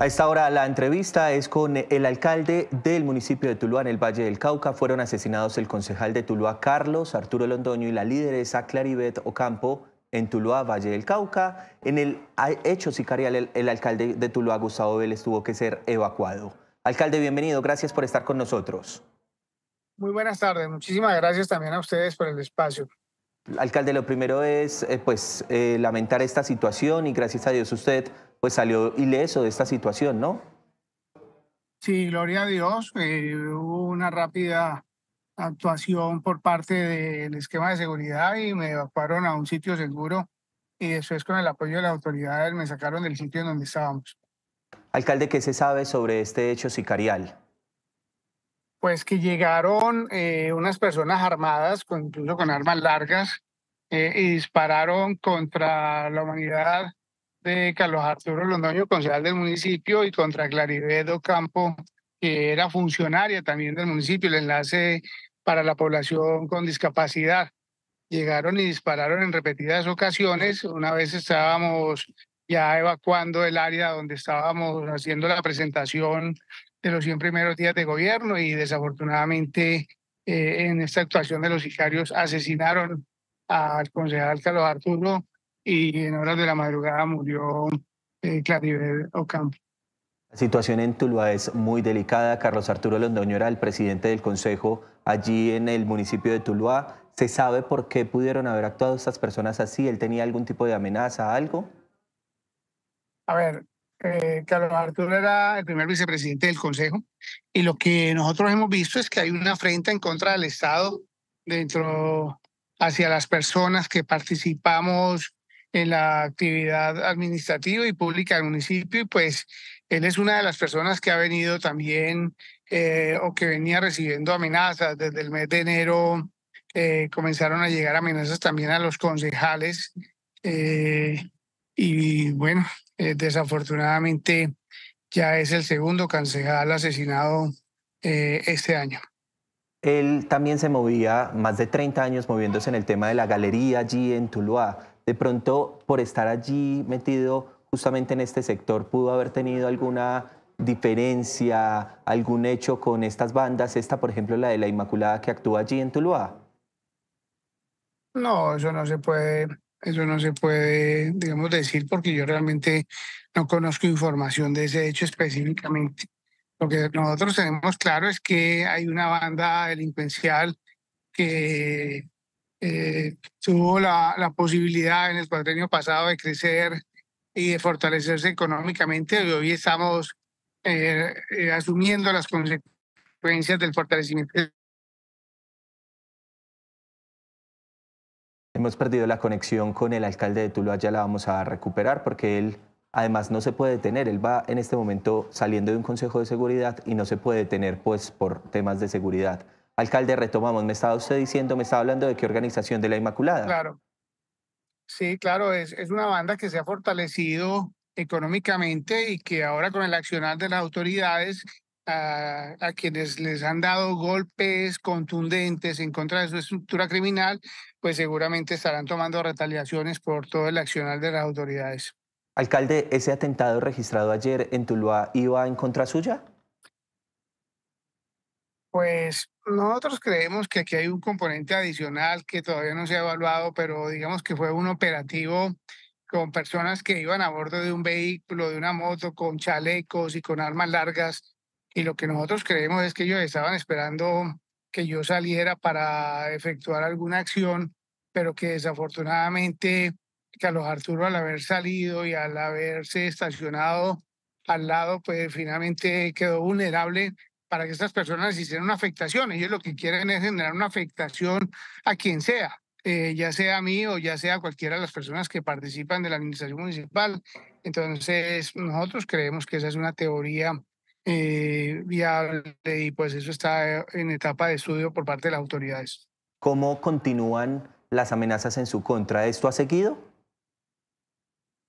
A esta hora la entrevista es con el alcalde del municipio de Tuluá, en el Valle del Cauca. Fueron asesinados el concejal de Tuluá, Carlos Arturo Londoño, y la lideresa Claribet Ocampo en Tuluá, Valle del Cauca. En el hecho sicarial, el, el alcalde de Tuluá, Gustavo Vélez, tuvo que ser evacuado. Alcalde, bienvenido. Gracias por estar con nosotros. Muy buenas tardes. Muchísimas gracias también a ustedes por el espacio. Alcalde, lo primero es eh, pues eh, lamentar esta situación y gracias a Dios usted pues salió ileso de esta situación, ¿no? Sí, gloria a Dios. Eh, hubo una rápida actuación por parte del esquema de seguridad y me evacuaron a un sitio seguro y eso es con el apoyo de las autoridades me sacaron del sitio en donde estábamos. Alcalde, ¿qué se sabe sobre este hecho sicarial? pues que llegaron eh, unas personas armadas, incluso con armas largas, eh, y dispararon contra la humanidad de Carlos Arturo Londoño, concejal del municipio, y contra Claribedo Campo, que era funcionaria también del municipio, el enlace para la población con discapacidad. Llegaron y dispararon en repetidas ocasiones. Una vez estábamos ya evacuando el área donde estábamos haciendo la presentación de los 100 primeros días de gobierno y desafortunadamente eh, en esta actuación de los sicarios asesinaron al concejal Carlos Arturo y en horas de la madrugada murió eh, Claribel Ocampo. La situación en Tuluá es muy delicada. Carlos Arturo Londoño el presidente del consejo allí en el municipio de Tuluá. ¿Se sabe por qué pudieron haber actuado estas personas así? ¿Él tenía algún tipo de amenaza, algo? A ver, eh, Carlos Arturo era el primer vicepresidente del Consejo y lo que nosotros hemos visto es que hay una afrenta en contra del Estado dentro hacia las personas que participamos en la actividad administrativa y pública del municipio y pues él es una de las personas que ha venido también eh, o que venía recibiendo amenazas desde el mes de enero eh, comenzaron a llegar amenazas también a los concejales eh, y bueno, eh, desafortunadamente ya es el segundo concejal asesinado eh, este año. Él también se movía más de 30 años moviéndose en el tema de la galería allí en Tuluá. De pronto, por estar allí metido justamente en este sector, pudo haber tenido alguna diferencia, algún hecho con estas bandas, esta por ejemplo la de la Inmaculada que actúa allí en Tuluá? No, eso no se puede eso no se puede, digamos, decir porque yo realmente no conozco información de ese hecho específicamente. Lo que nosotros tenemos claro es que hay una banda delincuencial que eh, tuvo la, posibilidad en el cuadrenio pasado de crecer y de fortalecerse económicamente. Y hoy estamos eh, eh, asumiendo las consecuencias del fortalecimiento Hemos perdido la conexión con el alcalde de Tuluá, ya la vamos a recuperar porque él además no se puede detener, él va en este momento saliendo de un consejo de seguridad y no se puede detener pues por temas de seguridad. Alcalde, retomamos, me estaba usted diciendo, me estaba hablando de qué organización de la Inmaculada. Claro. Sí, claro, es, es una banda que se ha fortalecido económicamente y que ahora con el accionar de las autoridades a, quienes les han dado golpes contundentes en contra de su estructura criminal, pues seguramente estarán tomando retaliaciones por todo el accional de las autoridades. Alcalde, ¿ese atentado registrado ayer en Tuluá iba en contra suya? Pues nosotros creemos que aquí hay un componente adicional que todavía no se ha evaluado, pero digamos que fue un operativo con personas que iban a bordo de un vehículo, de una moto, con chalecos y con armas largas y lo que nosotros creemos es que ellos estaban esperando que yo saliera para efectuar alguna acción, pero que desafortunadamente Carlos Arturo al haber salido y al haberse estacionado al lado, pues finalmente quedó vulnerable para que estas personas hicieran una afectación. Ellos lo que quieren es generar una afectación a quien sea, eh, ya sea a mí o ya sea a cualquiera de las personas que participan de la administración municipal. Entonces, nosotros creemos que esa es una teoría eh, viable y pues eso está en etapa de estudio por parte de las autoridades. ¿Cómo continúan las amenazas en su contra? ¿Esto ha seguido?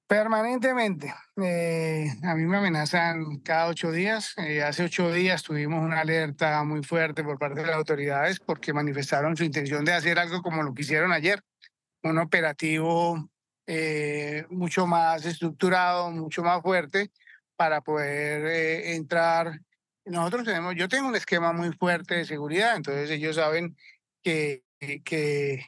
Permanentemente. Eh, a mí me amenazan cada ocho días. Eh, hace ocho días tuvimos una alerta muy fuerte por parte de las autoridades porque manifestaron su intención de hacer algo como lo que hicieron ayer, un operativo eh, mucho más estructurado, mucho más fuerte, para poder eh, entrar. Nosotros tenemos, yo tengo un esquema muy fuerte de seguridad, entonces ellos saben que, que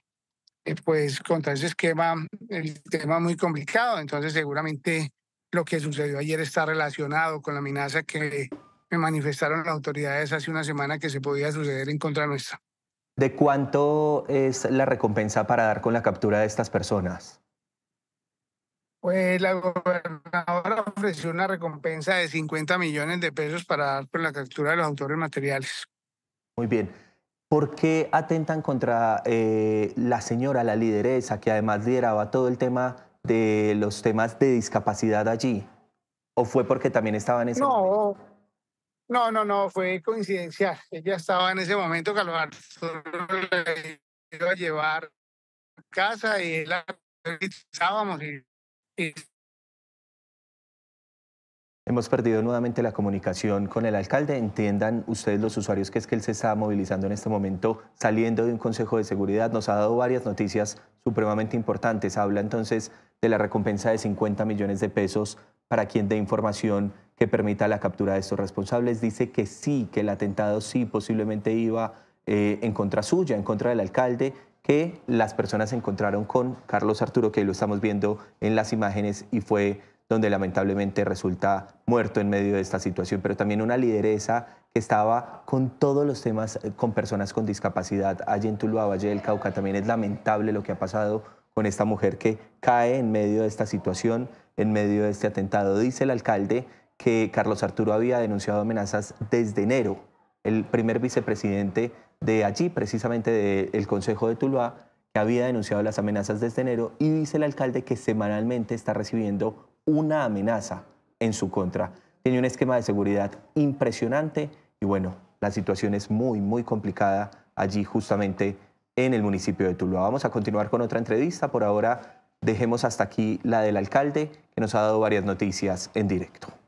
eh, pues contra ese esquema, el tema muy complicado, entonces seguramente lo que sucedió ayer está relacionado con la amenaza que me manifestaron las autoridades hace una semana que se podía suceder en contra nuestra. ¿De cuánto es la recompensa para dar con la captura de estas personas? Pues la gobernadora ofreció una recompensa de 50 millones de pesos para dar por la captura de los autores materiales. Muy bien. ¿Por qué atentan contra eh, la señora, la lideresa, que además lideraba todo el tema de los temas de discapacidad allí? ¿O fue porque también estaba en ese no, momento? No, no, no, fue coincidencia. Ella estaba en ese momento que le iba a llevar a casa y la estábamos y Hemos perdido nuevamente la comunicación con el alcalde. Entiendan ustedes los usuarios que es que él se está movilizando en este momento saliendo de un Consejo de Seguridad. Nos ha dado varias noticias supremamente importantes. Habla entonces de la recompensa de 50 millones de pesos para quien dé información que permita la captura de estos responsables. Dice que sí, que el atentado sí posiblemente iba eh, en contra suya, en contra del alcalde, que las personas se encontraron con Carlos Arturo, que lo estamos viendo en las imágenes y fue donde lamentablemente resulta muerto en medio de esta situación, pero también una lideresa que estaba con todos los temas eh, con personas con discapacidad allí en Tuluá, Valle del Cauca. También es lamentable lo que ha pasado con esta mujer que cae en medio de esta situación, en medio de este atentado. Dice el alcalde que Carlos Arturo había denunciado amenazas desde enero. El primer vicepresidente de allí, precisamente del Consejo de Tuluá, que había denunciado las amenazas desde enero y dice el alcalde que semanalmente está recibiendo una amenaza en su contra. Tiene un esquema de seguridad impresionante y bueno, la situación es muy, muy complicada allí justamente en el municipio de Tuluá. Vamos a continuar con otra entrevista. Por ahora dejemos hasta aquí la del alcalde, que nos ha dado varias noticias en directo.